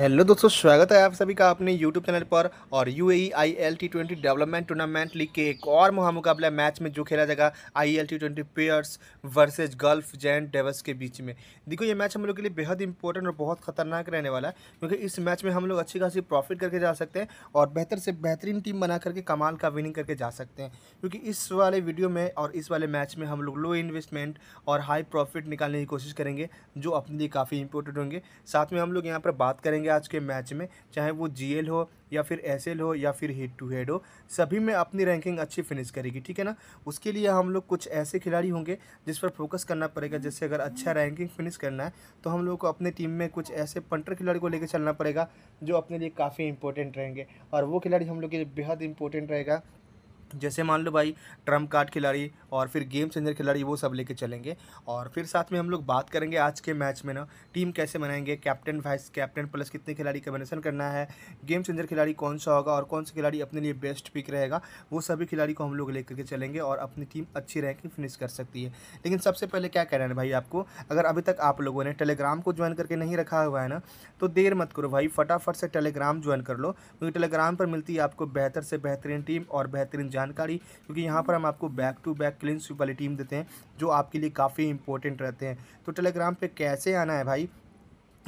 hello दोस्तों स्वागत है आप सभी का अपने यूट्यूब चैनल पर और U A I L T twenty development tournament league के एक और महामुकाबला मैच में जो खेला जाएगा आई एल टी ट्वेंटी पेयर्स वर्सेज गल्फ जैन डेवस के बीच में देखो ये मैच हम लोग के लिए बेहद इंपॉर्टेंट और बहुत खतरनाक रहने वाला है क्योंकि इस मैच में हम लोग अच्छी खासी प्रॉफिट करके जा सकते हैं और बेहतर से बेहतरीन टीम बना करके कमाल का विनिंग करके जा सकते हैं क्योंकि इस वाले वीडियो में और इस वाले मैच में हम लोग लो इन्वेस्टमेंट और हाई प्रॉफिट निकालने की कोशिश करेंगे जो अपने लिए काफ़ी इंपॉर्टेंट होंगे साथ में हम लोग यहाँ पर बात करेंगे करेंगे आज के मैच में चाहे वो जीएल हो या फिर एसएल हो या फिर हेड टू हेड हो सभी में अपनी रैंकिंग अच्छी फिनिश करेगी ठीक है ना उसके लिए हम लोग कुछ ऐसे खिलाड़ी होंगे जिस पर फोकस करना पड़ेगा जैसे अगर अच्छा रैंकिंग फिनिश करना है तो हम लोग को अपने टीम में कुछ ऐसे पंटर खिलाड़ी को लेकर चलना पड़ेगा जो अपने लिए काफ़ी इंपॉर्टेंट रहेंगे और वो खिलाड़ी हम लोग के लिए बेहद इंपॉर्टेंट रहेगा जैसे मान लो भाई ट्रम्प कार्ड खिलाड़ी और फिर गेम चेंजर खिलाड़ी वो सब लेके चलेंगे और फिर साथ में हम लोग बात करेंगे आज के मैच में ना टीम कैसे बनाएंगे कैप्टन वाइस कैप्टन प्लस कितने खिलाड़ी कम्बिनेशन करना है गेम चेंजर खिलाड़ी कौन सा होगा और कौन सा खिलाड़ी अपने लिए बेस्ट पिक रहेगा वो सभी खिलाड़ी को हम लोग लेकर के चलेंगे और अपनी टीम अच्छी रैंकिंग फिनिश कर सकती है लेकिन सबसे पहले क्या कहना है भाई आपको अगर अभी तक आप लोगों ने टेलीग्राम को ज्वाइन करके नहीं रखा हुआ है ना तो देर मत करो भाई फटाफट से टेलीग्राम ज्वाइन कर लो क्योंकि टेलीग्राम पर मिलती है आपको बेहतर से बेहतरीन टीम और बेहतरीन जानकारी क्योंकि यहाँ पर हम आपको बैक टू बैक क्लिन वाली टीम देते हैं जो आपके लिए काफ़ी इंपॉर्टेंट रहते हैं तो टेलीग्राम पर कैसे आना है भाई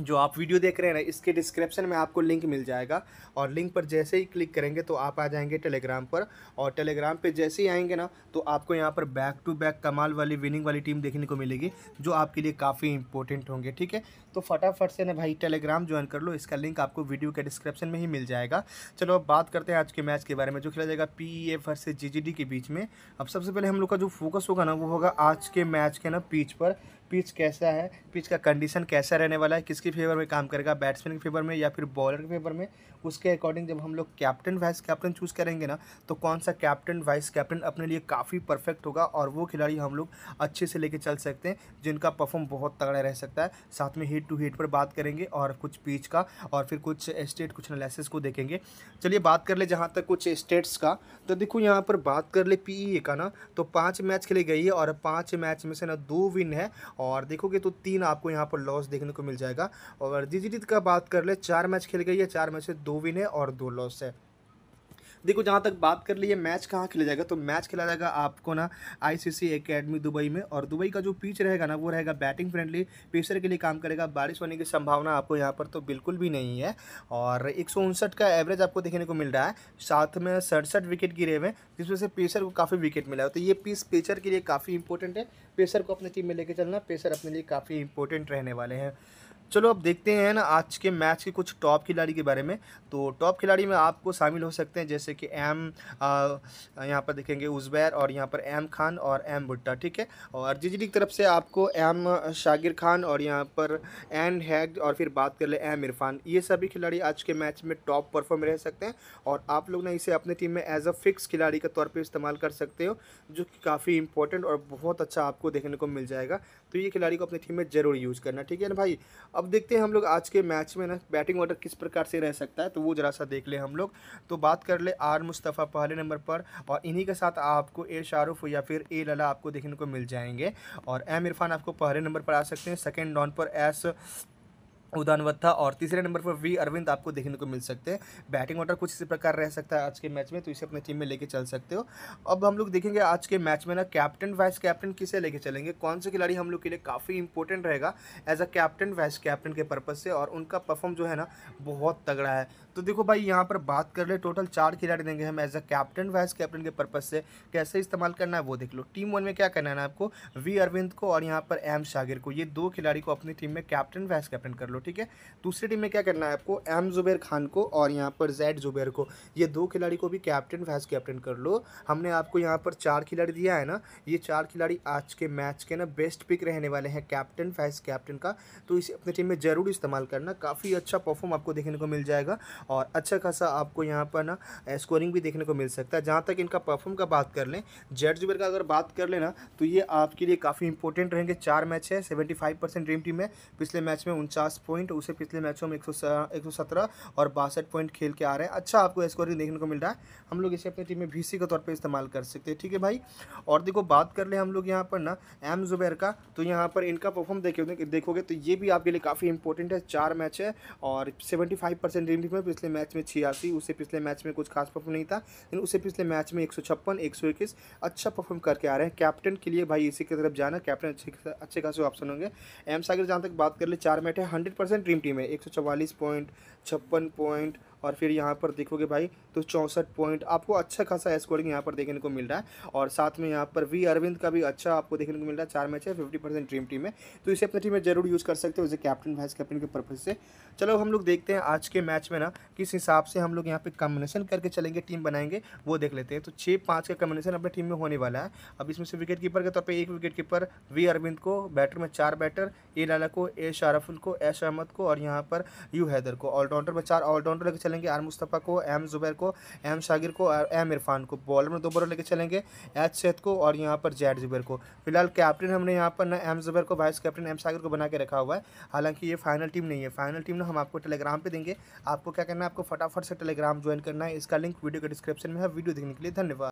जो आप वीडियो देख रहे हैं ना इसके डिस्क्रिप्शन में आपको लिंक मिल जाएगा और लिंक पर जैसे ही क्लिक करेंगे तो आप आ जाएंगे टेलीग्राम पर और टेलीग्राम पे जैसे ही आएंगे ना तो आपको यहाँ पर बैक टू बैक कमाल वाली विनिंग वाली टीम देखने को मिलेगी जो आपके लिए काफ़ी इंपॉर्टेंट होंगे ठीक है तो फटाफट से ना भाई टेलीग्राम ज्वाइन कर लो इसका लिंक आपको वीडियो के डिस्क्रिप्शन में ही मिल जाएगा चलो अब बात करते हैं आज के मैच के बारे में जो खेला जाएगा पी ए एफ जी के बीच में अब सबसे पहले हम लोग का जो फोकस होगा ना वो होगा आज के मैच के ना पीच पर पिच कैसा है पिच का कंडीशन कैसा रहने वाला है किसके फेवर में काम करेगा बैट्समैन के फेवर में या फिर बॉलर के फेवर में उसके अकॉर्डिंग जब हम लोग कैप्टन वाइस कैप्टन चूज़ करेंगे ना तो कौन सा कैप्टन वाइस कैप्टन अपने लिए काफ़ी परफेक्ट होगा और वो खिलाड़ी हम लोग अच्छे से लेके चल सकते हैं जिनका परफॉर्म बहुत तगड़ा रह सकता है साथ में हिट टू हिट पर बात करेंगे और कुछ पिच का और फिर कुछ स्टेट कुछ एनालिसिस को देखेंगे चलिए बात कर ले जहाँ तक कुछ स्टेट्स का तो देखो यहाँ पर बात कर ले पी e का ना तो पाँच मैच खेली गई है और पाँच मैच में से ना दो विन है और देखोगे तो तीन आपको यहाँ पर लॉस देखने को मिल जाएगा और जीत का बात कर ले चार मैच खेल गई है चार मैच से दो विन है और दो लॉस है देखो जहाँ तक बात कर लिए मैच कहाँ खेला जाएगा तो मैच खेला जाएगा आपको ना आईसीसी एकेडमी दुबई में और दुबई का जो पिच रहेगा ना वो रहेगा बैटिंग फ्रेंडली पेसर के लिए काम करेगा बारिश होने की संभावना आपको यहाँ पर तो बिल्कुल भी नहीं है और एक का एवरेज आपको देखने को मिल रहा है साथ में सड़सठ विकेट गिरे हुए जिसमें से पेसर को काफ़ी विकेट मिला है तो ये पीस पेचर के लिए काफ़ी इंपॉर्टेंट है पेसर को अपनी टीम में लेके चलना पेसर अपने लिए काफ़ी इंपॉर्टेंट रहने वाले हैं चलो अब देखते हैं ना आज के मैच के कुछ टॉप खिलाड़ी के बारे में तो टॉप खिलाड़ी में आपको शामिल हो सकते हैं जैसे कि एम यहाँ पर देखेंगे उजबैर और यहाँ पर एम खान और एम भुट्टा ठीक है और डी की तरफ से आपको एम शागिर खान और यहाँ पर एन हैग और फिर बात कर ले एम इरफान ये सभी खिलाड़ी आज के मैच में टॉप परफॉर्म रह सकते हैं और आप लोग ना इसे अपनी टीम में एज अ फिक्स खिलाड़ी के तौर पर इस्तेमाल कर सकते हो जो कि काफ़ी इंपॉर्टेंट और बहुत अच्छा आपको देखने को मिल जाएगा तो ये खिलाड़ी को अपनी टीम में जरूर यूज़ करना ठीक है ना भाई अब देखते हैं हम लोग आज के मैच में ना बैटिंग ऑर्डर किस प्रकार से रह सकता है तो वो ज़रा सा देख ले हम लोग तो बात कर ले आर मुस्तफ़ा पहले नंबर पर और इन्हीं के साथ आपको ए शाहरुख या फिर ए लला आपको देखने को मिल जाएंगे और एम इरफान आपको पहले नंबर पर आ सकते हैं सेकेंड डॉन पर एस उदानवत्था और तीसरे नंबर पर वी अरविंद आपको देखने को मिल सकते हैं बैटिंग ऑर्डर कुछ इसी प्रकार रह सकता है आज के मैच में तो इसे अपनी टीम में लेके चल सकते हो अब हम लोग देखेंगे आज के मैच में ना कैप्टन वाइस कैप्टन किसे लेके चलेंगे कौन से खिलाड़ी हम लोग के लिए काफ़ी इंपॉर्टेंट रहेगा as a captain vice captain के पर्पज़ से और उनका परफॉर्म जो है ना बहुत तगड़ा है तो देखो भाई यहाँ पर बात कर ले टोटल चार खिलाड़ी देंगे हम as a captain vice captain के पर्पज़ से कैसे इस्तेमाल करना है वो देख लो टीम वन में क्या करना है आपको वी अरविंद को और यहाँ पर एम शागिर को ये दो खिलाड़ी को अपनी टीम में कैप्टन वाइस कैप्टन कर लो ठीक है दूसरी टीम में क्या करना है आपको एम जुबेर खान को और यहाँ पर जैड जुबेर को ये दो खिलाड़ी को भी कैप्टन वाइस कैप्टन कर लो हमने आपको यहाँ पर चार खिलाड़ी दिया है ना ये चार खिलाड़ी आज के मैच के ना बेस्ट पिक रहने वाले हैं कैप्टन वाइस कैप्टन का तो इसे अपनी टीम में ज़रूर इस्तेमाल करना काफ़ी अच्छा परफॉर्म आपको देखने को मिल जाएगा और अच्छा खासा आपको यहाँ पर ना स्कोरिंग भी देखने को मिल सकता है जहाँ तक इनका परफॉर्म का बात कर लें जेड जुबेर का अगर बात कर लेना तो ये आपके लिए काफ़ी इंपॉर्टेंट रहेंगे चार मैच है seventy five percent dream team है पिछले मैच में उनचास पॉइंट उसे पिछले मैचों में एक सौ और बासठ पॉइंट खेल के आ रहे हैं अच्छा आपको स्कोरिंग देखने को मिल रहा है हम लोग इसे अपनी टीम में वी के तौर पर इस्तेमाल कर सकते हैं ठीक है भाई और देखो बात कर ले हम लोग यहाँ पर ना एम जुबैर का तो यहाँ पर इनका परफॉर्म देखे देखोगे तो ये भी आपके लिए काफ़ी इंपॉर्टेंट है चार मैच है और सेवेंटी फाइव परसेंट में पिछले मैच में छियासी उसे पिछले मैच में कुछ खास परफॉर्म नहीं था लेकिन उसे पिछले मैच में एक सौ छप्पन एक सौ इक्कीस अच्छा परफॉर्म करके आ रहे हैं कैप्टन के लिए भाई इसी की तरफ जाना कैप्टन अच्छे अच्छे खासे ऑप्शन होंगे एम सागर जहाँ तक बात कर ले चार मैच है हंड्रेड परसेंट ड्रीम टीम है एक सौ चवालीस पॉइंट छप्पन पॉइंट और फिर यहाँ पर देखोगे भाई तो चौंसठ पॉइंट आपको अच्छा खासा स्कोरिंग यहाँ पर देखने को मिल रहा है और साथ में यहाँ पर वी अरविंद का भी अच्छा आपको देखने को मिल रहा है चार मैच है फिफ्टी परसेंट ड्रीम टीम है तो इसे अपनी टीम में जरूर यूज़ कर सकते हो इसे कैप्टन वाइस कैप्टन के पर्पज से चलो हम लोग देखते हैं आज के मैच में ना किस हिसाब से हम लोग यहाँ पर कॉम्बिनेशन करके चलेंगे टीम बनाएंगे वो देख लेते हैं तो छः पाँच का कम्बिनेशन अपने टीम में होने वाला है अब इसमें से विकेट कीपर के तौर पर एक विकेट कीपर वी अरविंद को बैटर में चार बैटर ए लाला को ए शारफुल को एश अहमद को और यहाँ पर यू हैदर को ऑलराउंडर में चार ऑलराउंडर लेकर चलेंगे आर मुस्तफ़ा को एम ज़ुबैर को एम शागिर को और एम इरफान को बॉलर में दो बॉलर लेके चलेंगे एच सैद को और यहाँ पर जैड ज़ुबैर को फिलहाल कैप्टन हमने यहाँ पर ना एम ज़ुबैर को वाइस कैप्टन एम शागिर को बना के रखा हुआ है हालांकि ये फाइनल टीम नहीं है फाइनल टीम ना हम आपको टेलीग्राम पर देंगे आपको क्या करना है आपको फटाफट से टेलीग्राम ज्वाइन करना है इसका लिंक वीडियो के डिस्क्रिप्शन में है वीडियो देखने के लिए धन्यवाद